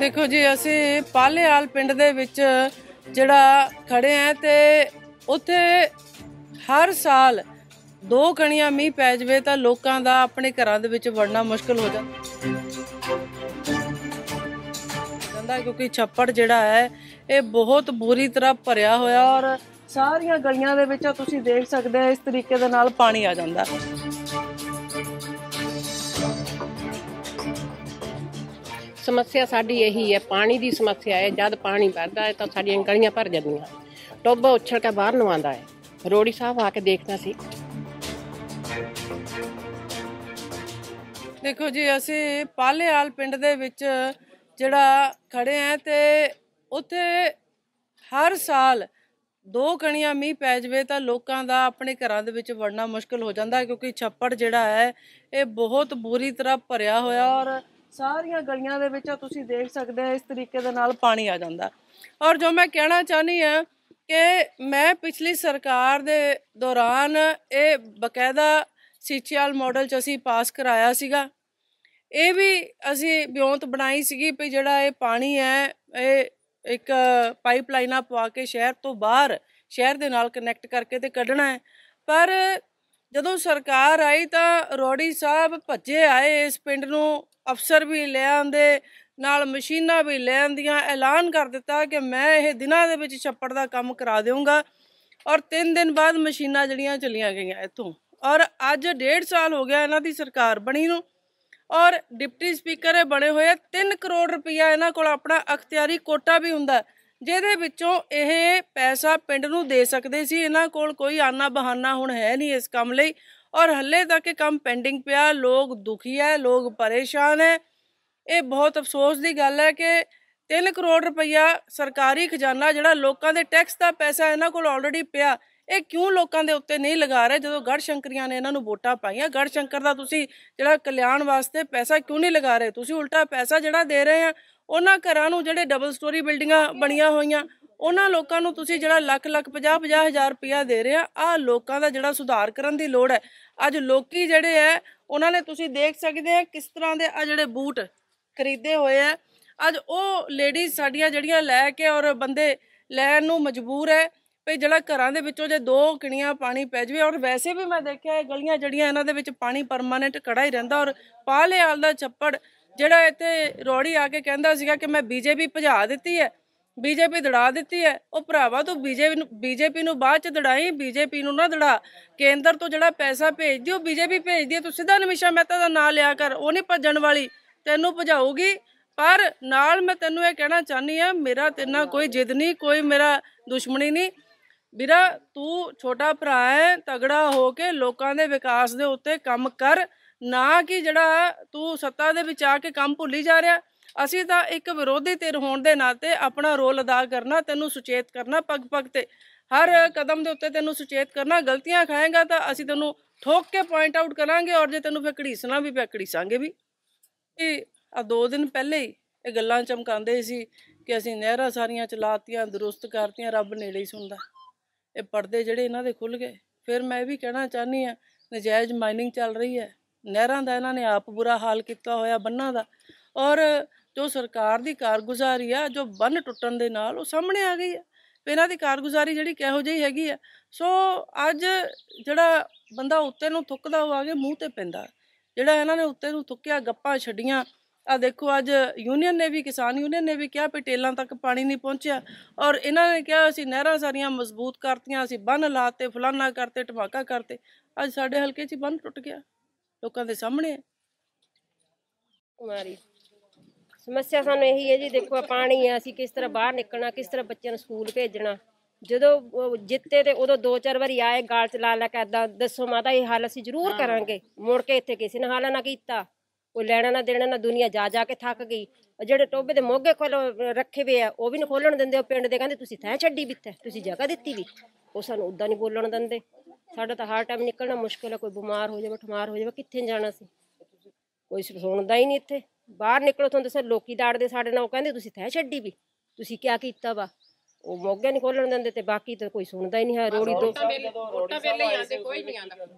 ਦੇਖੋ ਜੀ ਅਸੀਂ ਪਾਲੇਵਾਲ ਪਿੰਡ ਦੇ ਵਿੱਚ ਜਿਹੜਾ ਖੜੇ ਆ ਤੇ ਉੱਥੇ ਹਰ ਸਾਲ ਦੋ ਕਣੀਆਂ ਮੀਂਹ ਪੈ ਜਵੇ ਤਾਂ ਲੋਕਾਂ ਦਾ ਆਪਣੇ ਘਰਾਂ ਦੇ ਵਿੱਚ ਵੜਨਾ ਮੁਸ਼ਕਲ ਹੋ ਜਾਂਦਾ ਕਿਉਂਕਿ ਛੱਪੜ ਜਿਹੜਾ ਹੈ ਇਹ ਬਹੁਤ ਬੁਰੀ ਤਰ੍ਹਾਂ ਭਰਿਆ ਹੋਇਆ ਔਰ ਸਾਰੀਆਂ ਗਲੀਆਂ ਦੇ ਵਿੱਚ ਤੁਸੀਂ ਦੇਖ ਸਕਦੇ ਹੋ ਇਸ ਤਰੀਕੇ ਦੇ ਨਾਲ ਪਾਣੀ ਆ ਜਾਂਦਾ ਸਮੱਸਿਆ ਸਾਡੀ ਇਹੀ ਹੈ ਪਾਣੀ ਦੀ ਸਮੱਸਿਆ ਹੈ ਜਦ ਪਾਣੀ ਵੱਧਦਾ ਹੈ ਤਾਂ ਸਾਡੀਆਂ ਗਲੀਆਂ ਭਰ ਜਾਂਦੀਆਂ ਟੋਬਾ ਉੱਛੜ ਕੇ ਬਾਹਰ ਨੂੰ ਆਂਦਾ ਹੈ ਰੋੜੀ ਸਾਹਿਬ ਆ ਕੇ ਦੇਖਦਾ ਸੀ ਦੇਖੋ ਜੀ ਅਸੀਂ ਪਾਲੇਵਾਲ ਪਿੰਡ ਦੇ ਵਿੱਚ ਜਿਹੜਾ ਖੜੇ ਆ ਤੇ ਉੱਥੇ ਹਰ ਸਾਲ ਦੋ ਕਣੀਆਂ ਮੀਂਹ ਪੈ ਜਵੇ ਤਾਂ ਲੋਕਾਂ ਦਾ ਆਪਣੇ ਘਰਾਂ ਦੇ ਵਿੱਚ ਵੜਨਾ ਮੁਸ਼ਕਲ ਹੋ ਜਾਂਦਾ ਕਿਉਂਕਿ ਛੱਪੜ ਜਿਹੜਾ ਹੈ ਇਹ ਬਹੁਤ ਬੁਰੀ ਤਰ੍ਹਾਂ ਭਰਿਆ ਹੋਇਆ ਔਰ ਸਾਰੀਆਂ ਗਲੀਆਂ ਦੇ ਵਿੱਚ ਤੁਸੀਂ ਦੇਖ ਸਕਦੇ ਹੋ ਇਸ ਤਰੀਕੇ ਦੇ ਨਾਲ ਪਾਣੀ ਆ ਜਾਂਦਾ ਔਰ ਜੋ ਮੈਂ ਕਹਿਣਾ ਚਾਹਨੀ ਆ ਕਿ ਮੈਂ ਪਿਛਲੀ ਸਰਕਾਰ ਦੇ ਦੌਰਾਨ ਇਹ ਬਕਾਇਦਾ ਸੀਚੀਐਲ ਮਾਡਲ ਚ ਅਸੀਂ ਪਾਸ ਕਰਾਇਆ ਸੀਗਾ ਇਹ ਵੀ ਅਸੀਂ ਬਿਉਂਤ ਬਣਾਈ ਸੀਗੀ ਵੀ ਜਿਹੜਾ ਇਹ ਪਾਣੀ ਹੈ ਇਹ ਇੱਕ ਪਾਈਪਲਾਈਨਾਂ ਪਵਾ ਕੇ ਸ਼ਹਿਰ ਤੋਂ ਬਾਹਰ ਸ਼ਹਿਰ ਦੇ ਨਾਲ ਕਨੈਕਟ ਕਰਕੇ ਤੇ ਕੱਢਣਾ ਹੈ ਪਰ ਜਦੋਂ ਸਰਕਾਰ ਆਈ ਤਾਂ ਰੋੜੀ ਸਾਹਿਬ ਭੱਜੇ ਆਏ ਇਸ ਪਿੰਡ ਨੂੰ ਅਫਸਰ ਵੀ ਲੈ ਆਂਦੇ ਨਾਲ ਮਸ਼ੀਨਾਂ ਵੀ ਲੈ ਆਂਦੀਆਂ ਐਲਾਨ ਕਰ ਦਿੱਤਾ ਕਿ ਮੈਂ ਇਹ ਦਿਨਾਂ ਦੇ ਵਿੱਚ ਛੱਪੜ ਦਾ ਕੰਮ ਕਰਾ ਦੇਵਾਂਗਾ ਔਰ 3 ਦਿਨ ਬਾਅਦ ਮਸ਼ੀਨਾਂ ਜਿਹੜੀਆਂ ਚਲੀਆਂ ਗਈਆਂ ਇੱਥੋਂ ਔਰ ਅੱਜ 1.5 ਸਾਲ ਹੋ ਗਿਆ ਇਹਨਾਂ ਦੀ ਸਰਕਾਰ ਬਣੀ ਨੂੰ ਔਰ ਡਿਪਟੀ ਸਪੀਕਰ ਬਣੇ ਹੋਏ 3 ਕਰੋੜ ਰੁਪਇਆ ਇਹਨਾਂ ਕੋਲ ਆਪਣਾ ਅਖਤਿਆਰੀ ਕੋਟਾ ਵੀ ਹੁੰਦਾ ਜਿਹਦੇ ਵਿੱਚੋਂ ਇਹ ਪੈਸਾ ਪਿੰਡ ਨੂੰ ਦੇ ਸਕਦੇ ਸੀ ਇਹਨਾਂ ਕੋਲ ਕੋਈ ਆਨਾ ਬਹਾਨਾ ਹੁਣ ਹੈ ਨਹੀਂ ਇਸ ਕੰਮ ਲਈ ਔਰ ਹੱਲੇ ਤੱਕ ਇਹ ਕੰਮ ਪੈਂਡਿੰਗ ਪਿਆ ਲੋਕ ਦੁਖੀ ਹੈ ਲੋਕ ਪਰੇਸ਼ਾਨ ਹੈ ਇਹ ਬਹੁਤ ਅਫਸੋਸ ਦੀ ਗੱਲ ਹੈ ਕਿ 3 ਕਰੋੜ ਰੁਪਇਆ ਸਰਕਾਰੀ ਖਜ਼ਾਨਾ ਜਿਹੜਾ ਲੋਕਾਂ ਦੇ ਟੈਕਸ ਦਾ ਪੈਸਾ ਇਹਨਾਂ ਕੋਲ ਆਲਰੇਡੀ ਪਿਆ ਇਹ ਕਿਉਂ ਲੋਕਾਂ ਦੇ ਉੱਤੇ ਨਹੀਂ ਲਗਾ ਰਹੇ ਜਦੋਂ ਗੜ ਸ਼ੰਕਰੀਆਂ ਨੇ ਇਹਨਾਂ ਨੂੰ ਵੋਟਾਂ ਪਾਈਆਂ ਗੜ ਸ਼ੰਕਰ ਦਾ ਤੁਸੀਂ ਜਿਹੜਾ ਕਲਿਆਣ ਵਾਸਤੇ ਪੈਸਾ ਕਿਉਂ ਨਹੀਂ ਲਗਾ ਰਹੇ ਤੁਸੀਂ ਉਲਟਾ ਪੈਸਾ ਜਿਹੜਾ ਦੇ ਰਹੇ ਆ ਉਹਨਾਂ ਘਰਾਂ ਨੂੰ ਜਿਹੜੇ ਡਬਲ ਸਟੋਰੀ ਬਿਲਡਿੰਗਾਂ ਬਣੀਆਂ ਹੋਈਆਂ ਉਹਨਾਂ ਲੋਕਾਂ ਨੂੰ ਤੁਸੀਂ ਜਿਹੜਾ ਲੱਖ ਲੱਖ 50 50 ਹਜ਼ਾਰ ਰੁਪਇਆ ਦੇ ਰਹੇ ਆ ਆ ਲੋਕਾਂ ਦਾ ਜਿਹੜਾ ਸੁਧਾਰ ਕਰਨ ਦੀ ਲੋੜ ਹੈ ਅੱਜ ਲੋਕੀ ਜਿਹੜੇ ਐ ਉਹਨਾਂ ਨੇ ਤੁਸੀਂ ਦੇਖ ਸਕਦੇ ਆ ਕਿਸ ਤਰ੍ਹਾਂ ਦੇ ਆ ਜਿਹੜੇ ਬੂਟ ਖਰੀਦੇ ਹੋਏ ਆ ਅੱਜ ਉਹ ਲੇਡੀਜ਼ ਸਾਡੀਆਂ ਜਿਹੜੀਆਂ ਲੈ ਕੇ ਔਰ ਬੰਦੇ ਲੈਣ ਨੂੰ ਮਜਬੂਰ ਹੈ ਵੀ ਜਿਹੜਾ ਘਰਾਂ ਦੇ ਵਿੱਚੋਂ ਜੇ ਦੋ ਕਿਣੀਆਂ ਪਾਣੀ ਪੈ ਜਵੇ ਔਰ ਵੈਸੇ ਵੀ ਮੈਂ ਦੇਖਿਆ ਇਹ ਗਲੀਆਂ ਜਿਹੜੀਆਂ ਇਹਨਾਂ ਦੇ ਵਿੱਚ ਪਾਣੀ ਪਰਮਾਨੈਂਟ ਖੜਾ ਹੀ ਰਹਿੰਦਾ ਔਰ ਪਾਲੇ ਆਲ ਦਾ ਛੱਪੜ ਜਿਹੜਾ ਇੱਥੇ ਰੋੜੀ ਆ ਕੇ ਕਹਿੰਦਾ ਸੀਗਾ ਕਿ ਮੈਂ ਬੀਜੇਪੀ ਭਜਾ ਦਿੱਤੀ ਹੈ ਬੀਜੇਪੀ ਦੜਾ ਦਿੱਤੀ ਹੈ ਉਹ ਭਰਾਵਾ ਤੂੰ ਬੀਜੇਪੀ ਨੂੰ ਬੀਜੇਪੀ ਨੂੰ ਬਾਅਦ ਚ ਦੜਾਈ ਬੀਜੇਪੀ ਨੂੰ ਨਾ ਦੜਾ ਕੇਂਦਰ ਤੋਂ ਜਿਹੜਾ ਪੈਸਾ ਭੇਜਦੀ ਉਹ ਬੀਜੇਪੀ ਭੇਜਦੀ ਹੈ ਤੂੰ ਸਿੱਧਾ ਨਮਿਸ਼ਾ ਮਹਿਤਾ ਦਾ ਨਾਂ ਲਿਆ ਕਰ ਉਹ ਨਹੀਂ ਭੱਜਣ ਵਾਲੀ ਤੈਨੂੰ ਭਜਾਊਗੀ ਪਰ ਨਾਲ ਮੈਂ ਤੈਨੂੰ ਇਹ ਕਹਿਣਾ ਚਾਹਨੀ ਆ ਮੇਰਾ ਤੇਨਾ ਕੋਈ ਜਿੱਦ ਨਹੀਂ ਕੋਈ ਮੇਰਾ ਦੁਸ਼ਮਣੀ ਨਹੀਂ ਵੀਰਾ ਤੂੰ ਛੋਟਾ ਭਰਾ ਹੈ ਤਗੜਾ ਹੋ ਕੇ ਲੋਕਾਂ ਦੇ ਵਿਕਾਸ ਦੇ ਉੱਤੇ ਕੰਮ ਕਰ ਨਾ ਕਿ ਜਿਹੜਾ ਤੂੰ ਸੱਤਾ ਦੇ ਵਿੱਚ ਆ ਕੇ ਕੰਮ ਭੁੱਲੀ ਜਾ ਰਿਹਾ ਅਸੀਂ ਤਾਂ ਇੱਕ ਵਿਰੋਧੀ ਧਿਰ ਹੋਣ ਦੇ ਨਾਤੇ ਆਪਣਾ ਰੋਲ ਅਦਾ ਕਰਨਾ ਤੈਨੂੰ ਸੁਚੇਤ ਕਰਨਾ ਪਗ ਪਗ ਤੇ ਹਰ ਕਦਮ ਦੇ ਉੱਤੇ ਤੈਨੂੰ ਸੁਚੇਤ ਕਰਨਾ ਗਲਤੀਆਂ ਖਾਏਗਾ ਤਾਂ ਅਸੀਂ ਤੈਨੂੰ ਠੋਕ ਕੇ ਪੁਆਇੰਟ ਆਊਟ ਕਰਾਂਗੇ ਔਰ ਜੇ ਤੈਨੂੰ ਫੇਕੜੀਸਣਾ ਘੜੀਸਣਾ ਵੀ ਪਿਆ ਘੜੀਸਾਂਗੇ ਵੀ ਇਹ ਆ ਦੋ ਦਿਨ ਪਹਿਲੇ ਹੀ ਇਹ ਗੱਲਾਂ ਚਮਕਾਉਂਦੇ ਸੀ ਕਿ ਅਸੀਂ ਨਹਿਰਾਂ ਸਾਰੀਆਂ ਚਲਾਤੀਆਂ ਦਰੁਸਤ ਕਰਤੀਆਂ ਰੱਬ ਨੇੜੇ ਹੀ ਸੁਣਦਾ ਇਹ ਪਰਦੇ ਜਿਹੜੇ ਇਹਨਾਂ ਦੇ ਖੁੱਲ ਗਏ ਫਿਰ ਮੈਂ ਵੀ ਕਹਿਣਾ ਚਾਹਨੀ ਆ ਨਜਾਇਜ਼ ਮਾਈਨਿੰਗ ਚੱਲ ਰਹੀ ਹੈ ਨਹਿਰਾਂ ਦਾ ਇਹਨਾਂ ਨੇ ਆਪ ਬੁਰਾ ਹਾਲ ਕੀਤਾ ਹੋਇਆ ਬੰਨਾਂ ਦਾ ਔਰ ਜੋ ਸਰਕਾਰ ਦੀ ਕਾਰਗੁਜ਼ਾਰੀ ਆ ਜੋ ਬੰਨ ਟੁੱਟਣ ਦੇ ਨਾਲ ਉਹ ਸਾਹਮਣੇ ਆ ਗਈ ਆ ਇਹਨਾਂ ਦੀ ਕਾਰਗੁਜ਼ਾਰੀ ਜਿਹੜੀ ਕਿਹੋ ਜਿਹੀ ਹੈਗੀ ਆ ਸੋ ਅੱਜ ਜਿਹੜਾ ਬੰਦਾ ਉੱਤੇ ਨੂੰ ਥੁੱਕਦਾ ਉਹ ਆਗੇ ਮੂੰਹ ਤੇ ਪੈਂਦਾ ਜਿਹੜਾ ਇਹਨਾਂ ਨੇ ਉੱਤੇ ਨੂੰ ਥੁੱਕਿਆ ਗੱਪਾਂ ਛੱਡੀਆਂ ਆ ਦੇਖੋ ਅੱਜ ਯੂਨੀਅਨ ਨੇ ਵੀ ਕਿਸਾਨ ਯੂਨੀਅਨ ਨੇ ਵੀ ਕਿਹਾ ਪਟੇਲਾਂ ਤੱਕ ਪਾਣੀ ਨਹੀਂ ਪਹੁੰਚਿਆ ਔਰ ਇਹਨਾਂ ਨੇ ਕਿਹਾ ਅਸੀਂ ਨਹਿਰਾਂ ਸਾਰੀਆਂ ਮਜ਼ਬੂਤ ਕਰਤੀਆਂ ਅਸੀਂ ਬੰਨ ਲਾਤੇ ਫਲਾਨਾ ਕਰਤੇ ਟਮਾਕਾ ਕਰਤੇ ਅੱਜ ਸਾਡੇ ਹਲਕੇ 'ਚ ਬੰਨ ਟੁੱਟ ਗਿਆ ਲੋਕਾਂ ਦੇ ਸਾਹਮਣੇ ਕੁਮਾਰੀ ਸਮੱਸਿਆ ਸਾਨੂੰ ਇਹੀ ਹੈ ਜੀ ਦੇਖੋ ਪਾਣੀ ਆ ਅਸੀਂ ਕਿਸ ਤਰ੍ਹਾਂ ਬਾਹਰ ਨਿਕਲਣਾ ਕਿਸ ਤਰ੍ਹਾਂ ਬੱਚਿਆਂ ਨੂੰ ਸਕੂਲ ਭੇਜਣਾ ਜਦੋਂ ਜਿੱਤੇ ਤੇ ਉਦੋਂ ਦੋ ਚਾਰ ਵਾਰੀ ਆਏ ਗਾਲ ਚ ਲਾ ਲਾ ਕਰਦਾ ਦੱਸੋ ਮਾਤਾ ਇਹ ਹਾਲ ਅਸੀਂ ਜ਼ਰੂਰ ਕਰਾਂਗੇ ਮੁੜ ਕੇ ਇੱਥੇ ਕਿਸੇ ਨਾਲ ਹਾਲ ਨਾ ਕੀਤਾ ਉਹ ਲੈਣਾ ਨਾ ਦੇਣਾ ਨਾ ਦੁਨੀਆ ਜਾ ਜਾ ਕੇ ਥੱਕ ਗਈ ਜਿਹੜੇ ਟੋਬੇ ਦੇ ਮੋਗੇ ਖੋਲ ਰੱਖੇ ਵੇ ਆ ਉਹ ਵੀ ਨਹੀਂ ਖੋਲਣ ਦਿੰਦੇ ਉਹ ਪਿੰਡ ਦੇ ਕਹਿੰਦੇ ਤੁਸੀਂ ਥੈ ਛੱਡੀ ਬਿੱਥੇ ਤੁਸੀਂ ਜਗ੍ਹਾ ਦਿੱਤੀ ਵੀ ਉਹ ਸਾਨੂੰ ਉਦਾਂ ਨਹੀਂ ਬੋਲਣ ਦਿੰਦੇ ਸਾਡਾ ਤਾਂ ਹਰ ਟਾਈਮ ਨਿਕਲਣਾ ਮੁਸ਼ਕਲ ਹੈ ਕੋਈ ਬਿਮਾਰ ਹੋ ਜਾਵੇ ਠਮਾਰ ਹੋ ਜਾਵੇ ਕਿੱਥੇ ਜਾਣਾ ਸੀ ਕੋਈ ਸੁਣਦਾ ਹੀ ਨਹੀਂ ਇੱਥੇ ਬਾਹਰ ਨਿਕਲੋ ਤੁਹਾਨੂੰ ਦੱਸਿਆ ਲੋਕੀ ਡਾੜਦੇ ਸਾਡੇ ਨਾਲ ਉਹ ਕਹਿੰਦੇ ਤੁਸੀਂ ਥੈ ਛੱਡੀ ਵੀ ਤੁਸੀਂ ਕਿਆ ਕੀਤਾ ਵਾ ਉਹ ਮੋਗੇ ਨਹੀਂ ਖੋਲਣ ਦਿੰਦੇ ਤੇ ਬਾਕੀ ਤਾਂ ਕੋਈ ਸੁਣਦਾ ਹੀ ਨਹੀਂ ਹੈ ਰੋੜੀ ਦੋ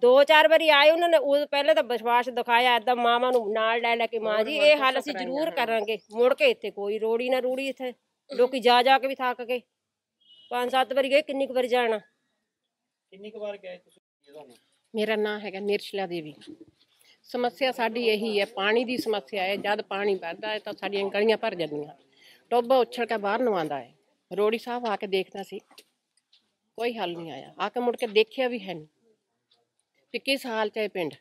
ਦੋ ਚਾਰ ਵਾਰੀ ਆਏ ਉਹਨਾਂ ਨੇ ਉਹ ਪਹਿਲੇ ਤਾਂ ਵਿਸ਼ਵਾਸ ਦਿਖਾਇਆ ਐਦਾਂ ਮਾਵਾਂ ਨੂੰ ਨਾਲ ਲੈ ਲੈ ਕੇ ਮਾਂ ਜੀ ਇਹ ਹਾਲ ਅਸੀਂ ਜ਼ਰੂਰ ਕਰਾਂਗੇ ਮੁੜ ਕੇ ਇੱਥੇ ਕੋਈ ਰੋੜੀ ਨਾ ਰੂੜੀ ਇੱਥੇ ਲੋਕੀ ਜਾ ਜਾ ਕੇ ਵੀ ਥੱਕ ਗਏ ਪੰਜ ਸੱਤ ਵਾਰੀ ਗਏ ਕਿੰਨੀ ਕੁ ਵਾਰ ਜਾਣਾ ਕਿੰਨੀ ਕੁ ਵਾਰ ਗਏ ਤੁਸੀਂ ਮੇਰਾ ਨਾਂ ਹੈਗਾ ਨਿਰਸ਼ਲਾ ਦੇਵੀ ਸਮੱਸਿਆ ਸਾਡੀ ਇਹੀ ਹੈ ਪਾਣੀ ਦੀ ਸਮੱਸਿਆ ਹੈ ਜਦ ਪਾਣੀ ਵੱਧਦਾ ਹੈ ਤਾਂ ਸਾਡੀਆਂ ਗਲੀਆਂ ਭਰ ਜਾਂਦੀਆਂ ਟੋਬਾ ਉੱਛਲ ਕੇ ਬਾਹਰ ਨੂੰ ਹੈ ਰੋੜੀ ਸਾਹਿਬ ਆ ਕੇ ਦੇਖਦਾ ਸੀ ਕੋਈ ਹੱਲ ਨਹੀਂ ਆਇਆ ਆ ਕੇ ਮੁੜ ਕੇ ਦੇਖਿਆ ਵੀ ਹੈ ਨਹੀਂ ਕਿ ਕਿਸ ਹਾਲ ਚ ਹੈ ਪਿੰਡ